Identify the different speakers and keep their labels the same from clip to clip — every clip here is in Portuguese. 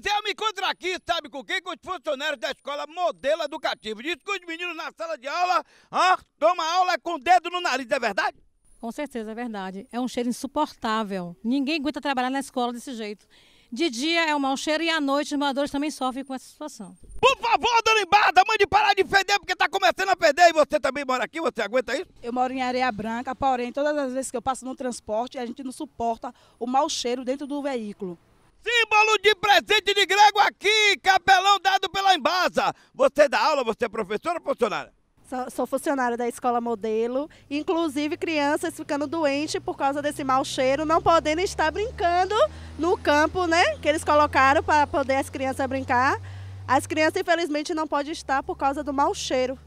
Speaker 1: Pois é, eu me encontro aqui, sabe com quem? Com os funcionários da escola modelo educativo. Diz que os meninos na sala de aula ah, tomam aula com o dedo no nariz, é verdade? Com certeza, é verdade. É um cheiro insuportável. Ninguém aguenta trabalhar na escola desse jeito. De dia é um mau cheiro e à noite os moradores também sofrem com essa situação. Por favor, dona Embarda, mande parar de feder porque está começando
Speaker 2: a feder e você também mora aqui, você aguenta isso? Eu moro em Areia Branca, porém todas as vezes que eu passo no transporte a gente não suporta o mau cheiro dentro do veículo. Símbolo de presença
Speaker 1: Você é professora ou funcionária?
Speaker 2: Sou, sou funcionária da escola modelo, inclusive crianças ficando doentes por causa desse mau cheiro, não podendo estar brincando no campo, né? Que eles colocaram para
Speaker 3: poder as crianças brincar. As crianças, infelizmente, não podem estar por causa do mau cheiro.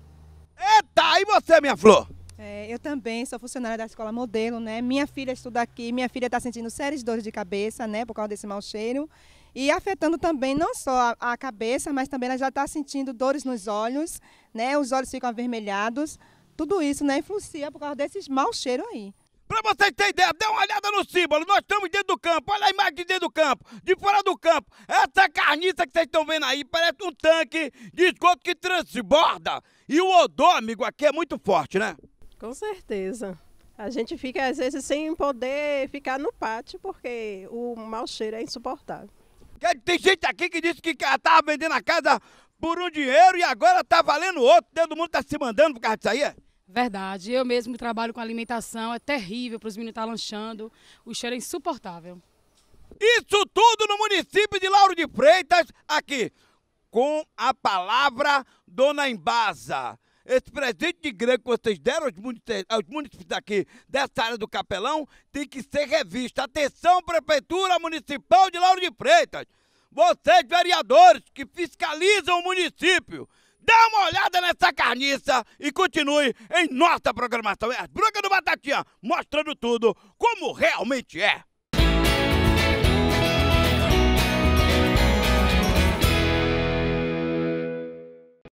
Speaker 1: Eita, e você, minha flor?
Speaker 3: É, eu também sou funcionária da escola modelo, né? Minha filha estuda aqui, minha filha está sentindo sérias dores de cabeça, né? Por causa desse mau cheiro e afetando também não só a, a cabeça, mas também ela já está sentindo dores nos olhos, né? Os olhos ficam avermelhados. Tudo isso, né, influencia por causa desses mau cheiro aí. Para vocês terem ideia,
Speaker 1: dê uma olhada no símbolo. Nós estamos dentro do campo. Olha a imagem de dentro do campo, de fora do campo. Essa carniça que vocês estão vendo aí parece um tanque de esgoto que transborda. E o odor, amigo, aqui é muito forte, né?
Speaker 2: Com certeza. A gente fica, às vezes, sem poder ficar no pátio, porque o mau cheiro é insuportável. Tem gente
Speaker 1: aqui que disse que estava vendendo a casa por um dinheiro e agora está valendo outro. Todo mundo está se mandando por causa disso aí. É? Verdade. Eu mesmo trabalho com alimentação. É terrível para os meninos estar tá lanchando. O cheiro é insuportável. Isso tudo no município de Lauro de Freitas, aqui, com a palavra Dona Embasa. Esse presente de igreja que vocês deram aos municípios, aos municípios daqui, dessa área do Capelão, tem que ser revisto. Atenção, Prefeitura Municipal de Lauro de Freitas! Vocês, vereadores, que fiscalizam o município, dá uma olhada nessa carniça e continue em nossa programação. É a Branca do Batatinha, mostrando tudo como realmente é.